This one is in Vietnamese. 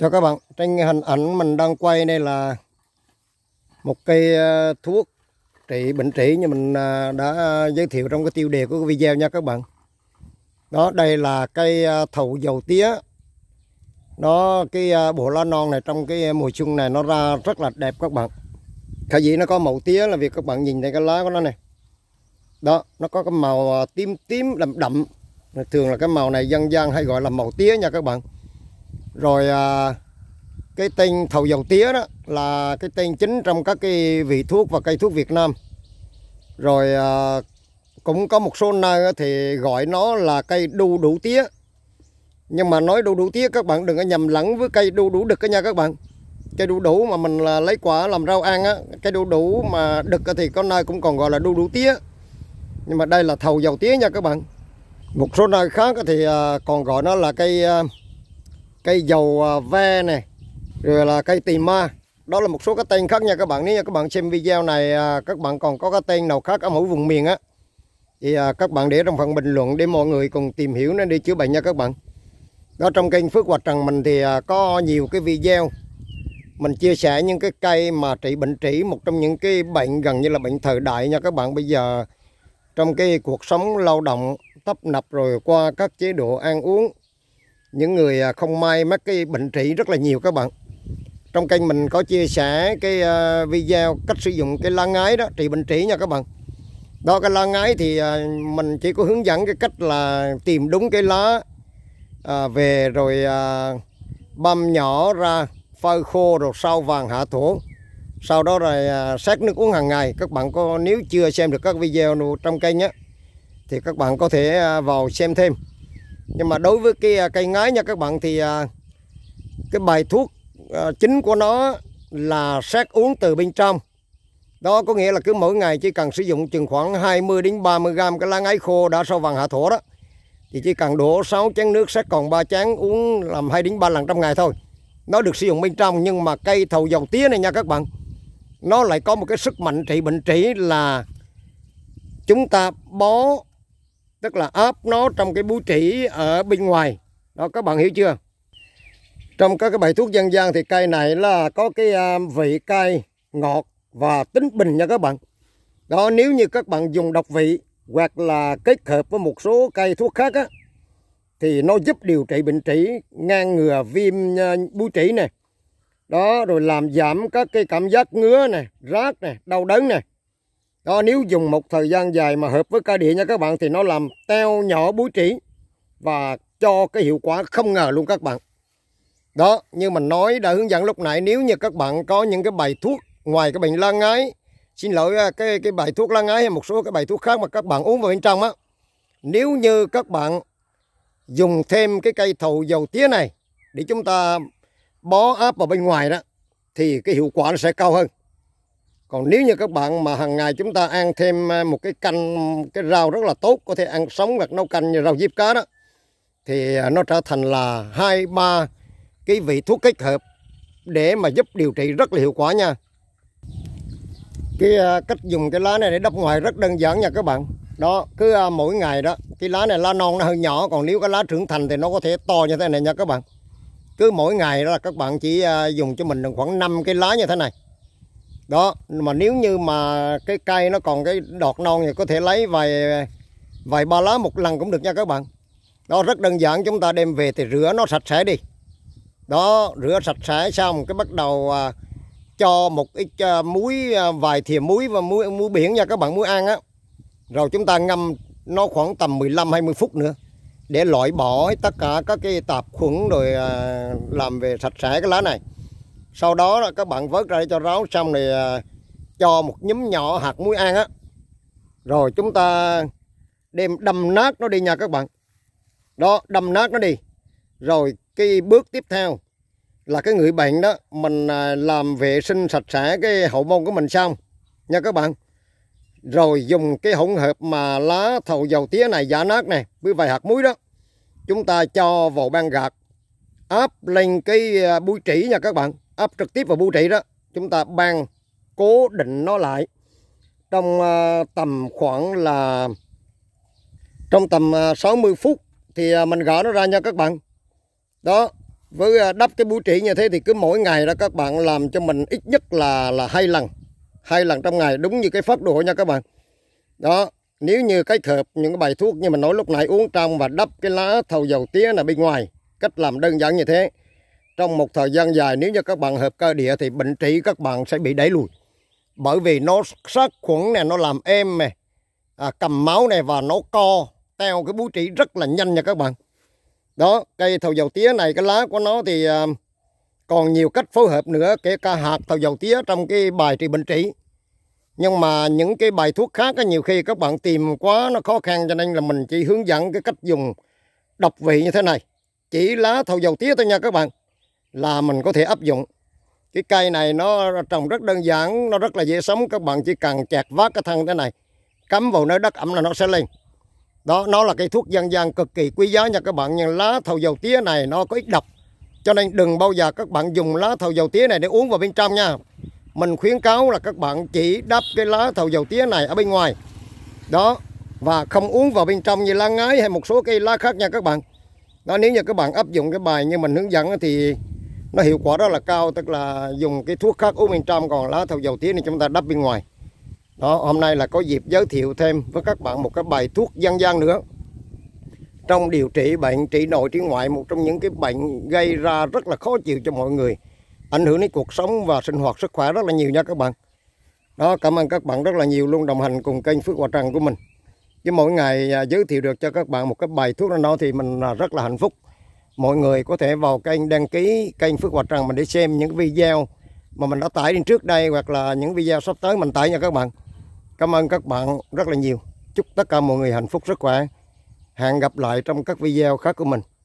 Cho các bạn, trên hình ảnh mình đang quay đây là một cây ờ, thuốc trị bệnh trĩ như mình ờ, đã giới thiệu trong cái tiêu đề của cái video nha các bạn. Đó, đây là cây ờ, thầu dầu tía. Nó cái bộ lá non này trong cái mùa xuân này nó ra rất là đẹp các bạn. Khả vì nó có màu tía là việc các bạn nhìn thấy cái lá của nó này. Đó, nó có cái màu tím tím đậm đậm. Thường là cái màu này dân gian hay gọi là màu tía nha các bạn rồi à, cái tên thầu dầu tía đó là cái tên chính trong các cái vị thuốc và cây thuốc Việt Nam rồi à, cũng có một số nơi thì gọi nó là cây đu đủ tía nhưng mà nói đu đủ tía các bạn đừng có nhầm lẫn với cây đu đủ đực đó nha các bạn cây đu đủ mà mình là lấy quả làm rau ăn á cây đu đủ mà đực thì có nơi cũng còn gọi là đu đủ tía nhưng mà đây là thầu dầu tía nha các bạn một số nơi khác thì à, còn gọi nó là cây à, cây dầu à, ve này rồi là cây tì ma đó là một số cái tên khác nha các bạn nếu như các bạn xem video này à, các bạn còn có cái tên nào khác ở mỗi vùng miền á thì à, các bạn để trong phần bình luận để mọi người cùng tìm hiểu nó đi chữa bệnh nha các bạn đó trong kênh Phước Hòa Trần mình thì có nhiều cái video mình chia sẻ những cái cây mà trị bệnh trị một trong những cái bệnh gần như là bệnh thời đại nha các bạn bây giờ trong cái cuộc sống lao động tấp nập rồi qua các chế độ ăn uống những người à, không may mắc cái bệnh trị rất là nhiều các bạn trong kênh mình có chia sẻ cái à, video cách sử dụng cái lan ngái đó trị bệnh trĩ nha các bạn đó cái lan ngái thì à, mình chỉ có hướng dẫn cái cách là tìm đúng cái lá về rồi băm nhỏ ra phơi khô rồi sau vàng hạ thổ sau đó rồi à, nước uống hàng ngày các bạn có nếu chưa xem được các video trong kênh nhé thì các bạn có thể vào xem thêm nhưng mà đối với cái à, cây ngái nha các bạn thì à, cái bài thuốc à, chính của nó là sát uống từ bên trong đó có nghĩa là cứ mỗi ngày chỉ cần sử dụng chừng khoảng 20 đến 30 gram cái lá ngái khô đã sau vàng hạ thổ đó thì chỉ cần đổ 6 chén nước sát còn 3 chén uống làm 2 đến 3 lần trong ngày thôi nó được sử dụng bên trong nhưng mà cây thầu dầu tía này nha các bạn nó lại có một cái sức mạnh trị bệnh trị là chúng ta bó tức là áp nó trong cái bú trĩ ở bên ngoài đó các bạn hiểu chưa trong các cái bài thuốc dân gian thì cây này là có cái à, vị cay ngọt và tính bình nha các bạn đó nếu như các bạn dùng độc vị hoặc là kết hợp với một số cây thuốc khác á, thì nó giúp điều trị bệnh trĩ ngăn ngừa viêm à, bú trĩ này đó rồi làm giảm các cái cảm giác ngứa này rát này đau đớn này đó nếu dùng một thời gian dài mà hợp với ca địa nha các bạn thì nó làm teo nhỏ búi trĩ và cho cái hiệu quả không ngờ luôn các bạn đó như mình nói đã hướng dẫn lúc nãy nếu như các bạn có những cái bài thuốc ngoài cái bệnh lan ngái xin lỗi à, cái cái bài thuốc lan ngái hay một số cái bài thuốc khác mà các bạn uống vào bên trong á nếu như các bạn dùng thêm cái cây thầu dầu tía này để chúng ta bó áp vào bên ngoài đó thì cái hiệu quả nó sẽ cao hơn còn nếu như các bạn mà hàng ngày chúng ta ăn thêm à, một cái canh cái rau rất là tốt có thể ăn sống hoặc nấu canh như rau diếp cá đó thì à, nó trở thành là hai ba cái vị thuốc kết hợp để mà giúp điều trị rất là hiệu quả nha cái à, cách dùng cái lá này để đắp ngoài rất đơn giản nha các bạn đó cứ mỗi ngày đó cái lá này lá non nó hơi nhỏ còn nếu cái lá trưởng thành thì nó có thể to như thế này nha các bạn cứ mỗi ngày đó là các bạn chỉ dùng cho mình khoảng 5 cái lá như thế này đó mà nếu như mà cái cây nó còn cái đọt non thì có thể lấy vài vài ba lá một lần cũng được nha các bạn đó rất đơn giản chúng ta đem về thì rửa nó sạch sẽ đi đó rửa sạch sẽ xong cái bắt đầu à, cho một ít à, muối à, vài thìa muối và muối muối biển nha các bạn muối ăn á rồi chúng ta ngâm nó khoảng tầm 15 20 phút nữa để loại bỏ tất cả các cái tạp khuẩn rồi à, làm về sạch sẽ cái lá này sau đó là các bạn vớt ra cho ráo xong thì à, cho một nhúm nhỏ hạt muối ăn á rồi chúng ta đem đâm nát nó đi nha các bạn đó đâm nát nó đi rồi cái bước tiếp theo là cái người bệnh đó mình à, làm vệ sinh sạch sẽ cái hậu môn của mình xong nha các bạn rồi dùng cái hỗn hợp mà lá thầu dầu tía này giả nát này với vài hạt muối đó chúng ta cho vào băng gạt áp lên cái à, búi trĩ nha các bạn áp trực tiếp vào bu trị đó chúng ta ban cố định nó lại trong ờ, tầm khoảng là trong tầm 60 ờ, phút thì ờ, mình gỡ nó ra nha các bạn đó với đắp cái bu trị như thế thì cứ mỗi ngày đó các bạn làm cho mình ít nhất là là hai lần hai lần trong ngày đúng như cái phát đồ nha các bạn đó nếu như cái hợp những cái bài thuốc như mình nói lúc nãy uống trong và đắp cái lá thầu dầu tía là bên ngoài cách làm đơn giản như thế trong một thời gian dài nếu như các bạn hợp cơ địa thì bệnh trị các bạn sẽ bị đẩy lùi bởi vì nó sát khuẩn này nó làm êm này à, cầm máu này và nó co teo cái bú trị rất là nhanh nha các bạn đó cây thầu dầu tía này cái lá của nó thì à, còn nhiều cách phối hợp nữa kể cả hạt thầu dầu tía trong cái bài trị bệnh trị nhưng mà những cái bài thuốc khác nhiều khi các bạn tìm quá nó khó khăn cho nên là mình chỉ hướng dẫn cái cách dùng độc vị như thế này chỉ lá thầu dầu tía thôi nha các bạn là mình có thể áp dụng cái cây này nó trồng rất đơn giản nó rất là dễ sống các bạn chỉ cần chặt vát cái thân thế này cắm vào nơi đất ẩm là nó sẽ lên đó nó là cây thuốc dân gian cực kỳ quý giá nha các bạn nhưng lá thầu dầu tía này nó có ít độc cho nên đừng bao giờ các bạn dùng lá thầu dầu tía này để uống vào bên trong nha mình khuyến cáo là các bạn chỉ đắp cái lá thầu dầu tía này ở bên ngoài đó và không uống vào bên trong như lá ngái hay một số cây lá khác nha các bạn đó nếu như các bạn áp dụng cái bài như mình hướng dẫn thì nó hiệu quả rất là cao tức là dùng cái thuốc khắc uống bên trong còn lá thầu dầu tía này chúng ta đắp bên ngoài đó hôm nay là có dịp giới thiệu thêm với các bạn một cái bài thuốc dân gian nữa trong điều trị bệnh trị nội trị ngoại một trong những cái bệnh gây ra rất là khó chịu cho mọi người ảnh hưởng đến cuộc sống và sinh hoạt sức khỏe rất là nhiều nha các bạn đó cảm ơn các bạn rất là nhiều luôn đồng hành cùng kênh Phước Hòa Trần của mình với mỗi ngày à, giới thiệu được cho các bạn một cái bài thuốc nào đó thì mình à, rất là hạnh phúc mọi người có thể vào kênh đăng ký kênh Phước Hòa Trần mình để xem những video mà mình đã tải lên trước đây hoặc là những video sắp tới mình tải nha các bạn. Cảm ơn các bạn rất là nhiều. Chúc tất cả mọi người hạnh phúc sức khỏe. Hẹn gặp lại trong các video khác của mình.